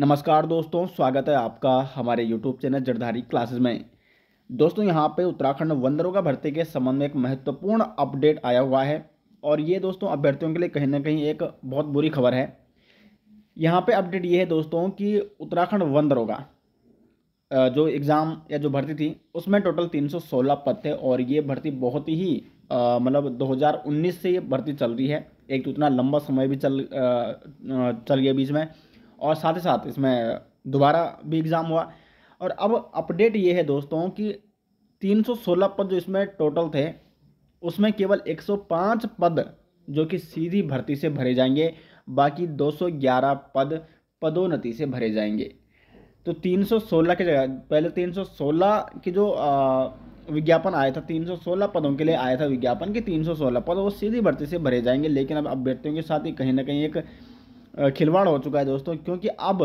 नमस्कार दोस्तों स्वागत है आपका हमारे यूट्यूब चैनल जरधारी क्लासेस में दोस्तों यहाँ पे उत्तराखंड वन दरोगा भर्ती के संबंध में एक महत्वपूर्ण अपडेट आया हुआ है और ये दोस्तों अभ्यर्थियों के लिए कहीं ना कहीं एक बहुत बुरी खबर है यहाँ पे अपडेट ये है दोस्तों कि उत्तराखंड वन दरोगा जो एग्ज़ाम या जो भर्ती थी उसमें टोटल तीन पद थे और ये भर्ती बहुत ही मतलब दो से ये भर्ती चल रही है एक तो इतना लंबा समय भी चल चल गया बीच में और साथ ही साथ इसमें दोबारा भी एग्ज़ाम हुआ और अब अपडेट ये है दोस्तों कि 316 पद जो इसमें टोटल थे उसमें केवल 105 पद जो कि सीधी भर्ती से भरे जाएंगे बाकी 211 पद पदोन्नति से भरे जाएंगे तो 316 की जगह पहले 316 की जो विज्ञापन आया था 316 पदों के लिए आया था विज्ञापन कि 316 पद वो सीधी भर्ती से भरे जाएंगे लेकिन अब अभ्यर्थियों तो के साथ ही कहीं ना कहीं एक खिलवाड़ हो चुका है दोस्तों क्योंकि अब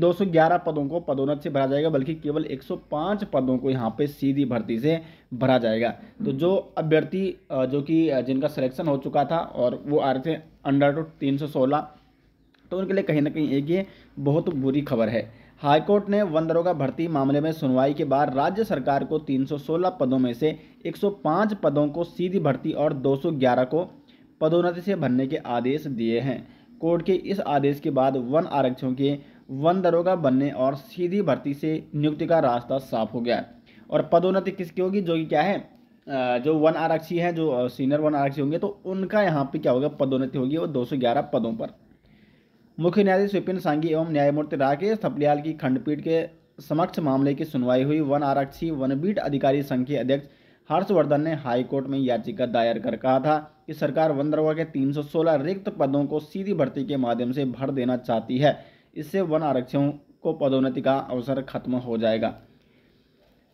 दो सौ ग्यारह पदों को पदोन्नत से भरा जाएगा बल्कि केवल एक सौ पाँच पदों को यहाँ पे सीधी भर्ती से भरा जाएगा तो जो अभ्यर्थी जो कि जिनका सिलेक्शन हो चुका था और वो आ रहे थे अंडर टू तीन सौ सोलह तो उनके लिए कहीं ना कहीं एक ये बहुत बुरी खबर है हाईकोर्ट ने वन दरोगा भर्ती मामले में सुनवाई के बाद राज्य सरकार को 316 पदों में से 105 पदों को सीधी भर्ती और 211 को पदोन्नति से भरने के आदेश दिए हैं कोर्ट के इस आदेश के बाद वन आरक्षकों के वन दरोगा बनने और सीधी भर्ती से नियुक्ति का रास्ता साफ हो गया और पदोन्नति किसकी होगी जो कि क्या है जो वन आरक्षी हैं जो सीनियर वन आरक्षी होंगे तो उनका यहाँ पे क्या होगा पदोन्नति होगी वो 211 पदों पर मुख्य न्यायाधीश विपिन सांगी एवं न्यायमूर्ति राकेश थपलियाल की खंडपीठ के समक्ष मामले की सुनवाई हुई वन आरक्षी वनपीठ अधिकारी संघ के अध्यक्ष हर्षवर्धन ने हाईकोर्ट में याचिका दायर कर कहा था कि सरकार वंदरवा के 316 रिक्त पदों को सीधी भर्ती के माध्यम से भर देना चाहती है इससे वन आरक्षकों को पदोन्नति का अवसर खत्म हो जाएगा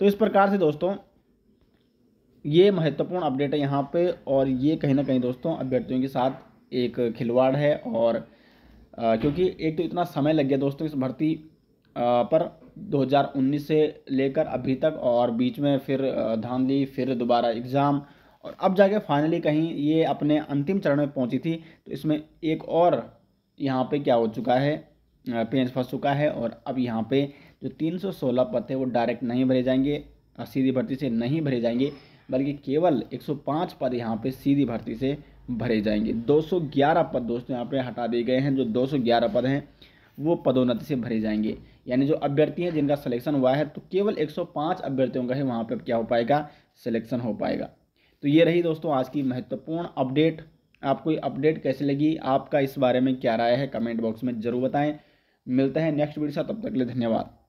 तो इस प्रकार से दोस्तों ये महत्वपूर्ण अपडेट है यहाँ पे और ये कहीं ना कहीं दोस्तों अभ्यर्थियों के साथ एक खिलवाड़ है और आ, क्योंकि एक तो इतना समय लग गया दोस्तों इस भर्ती पर 2019 से लेकर अभी तक और बीच में फिर धांधली फिर दोबारा एग्ज़ाम और अब जाके फाइनली कहीं ये अपने अंतिम चरण में पहुंची थी तो इसमें एक और यहाँ पे क्या हो चुका है पेंच फंस चुका है और अब यहाँ पे जो 316 पद थे वो डायरेक्ट नहीं भरे जाएंगे सीधी भर्ती से नहीं भरे जाएंगे बल्कि केवल 105 पद यहाँ पे सीधी भर्ती से भरे जाएंगे 211 पद दोस्तों यहाँ पे हटा दिए गए हैं जो 211 पद हैं वो पदोन्नति से भरे जाएंगे यानी जो अभ्यर्थी हैं जिनका सिलेक्शन हुआ है तो केवल 105 अभ्यर्थियों का ही वहाँ पर क्या हो पाएगा सिलेक्शन हो पाएगा तो ये रही दोस्तों आज की महत्वपूर्ण अपडेट आपको ये अपडेट कैसे लगी आपका इस बारे में क्या राय है कमेंट बॉक्स में ज़रूर बताएँ मिलते हैं नेक्स्ट वीडियो से तब तक के लिए धन्यवाद